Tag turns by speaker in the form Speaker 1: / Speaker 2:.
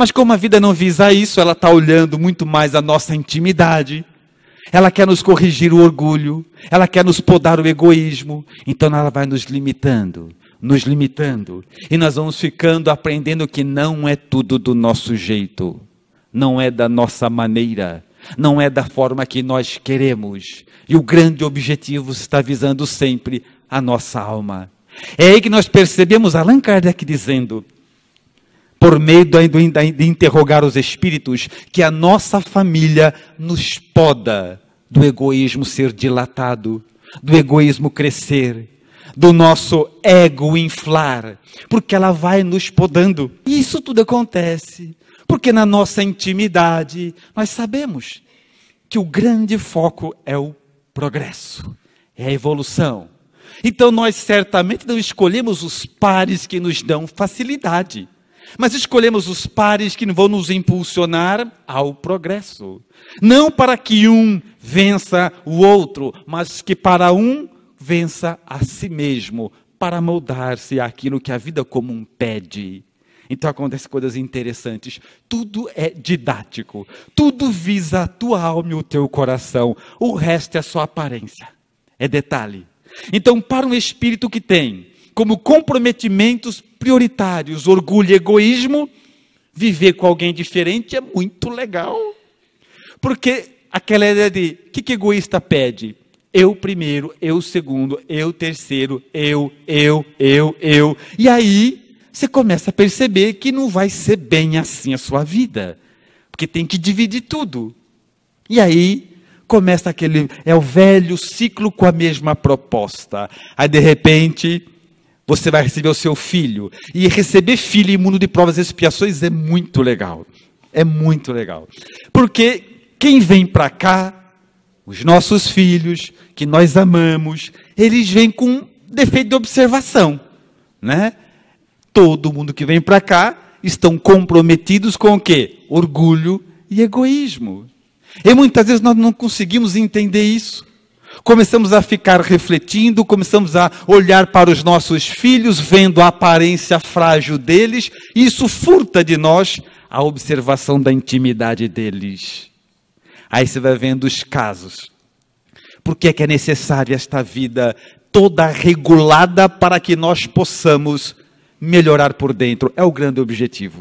Speaker 1: Mas como a vida não visa isso, ela está olhando muito mais a nossa intimidade. Ela quer nos corrigir o orgulho, ela quer nos podar o egoísmo, então ela vai nos limitando, nos limitando, e nós vamos ficando aprendendo que não é tudo do nosso jeito, não é da nossa maneira, não é da forma que nós queremos. E o grande objetivo está visando sempre a nossa alma. É aí que nós percebemos Allan Kardec dizendo: por meio de interrogar os espíritos, que a nossa família nos poda do egoísmo ser dilatado, do egoísmo crescer, do nosso ego inflar, porque ela vai nos podando. E isso tudo acontece, porque na nossa intimidade nós sabemos que o grande foco é o progresso, é a evolução. Então nós certamente não escolhemos os pares que nos dão facilidade. Mas escolhemos os pares que vão nos impulsionar ao progresso. Não para que um vença o outro, mas que para um vença a si mesmo, para moldar-se àquilo que a vida comum pede. Então acontecem coisas interessantes. Tudo é didático. Tudo visa a tua alma e o teu coração. O resto é só aparência. É detalhe. Então, para um espírito que tem como comprometimentos prioritários, orgulho e egoísmo, viver com alguém diferente é muito legal. Porque aquela ideia de o que, que egoísta pede? Eu primeiro, eu segundo, eu terceiro, eu, eu, eu, eu. E aí você começa a perceber que não vai ser bem assim a sua vida. Porque tem que dividir tudo. E aí começa aquele. É o velho ciclo com a mesma proposta. Aí de repente você vai receber o seu filho. E receber filho imundo de provas e expiações é muito legal. É muito legal. Porque quem vem para cá, os nossos filhos, que nós amamos, eles vêm com defeito de observação, né? Todo mundo que vem para cá estão comprometidos com o quê? Orgulho e egoísmo. E muitas vezes nós não conseguimos entender isso começamos a ficar refletindo, começamos a olhar para os nossos filhos, vendo a aparência frágil deles, isso furta de nós a observação da intimidade deles. Aí você vai vendo os casos. Por que é que é necessária esta vida toda regulada para que nós possamos melhorar por dentro? É o grande objetivo.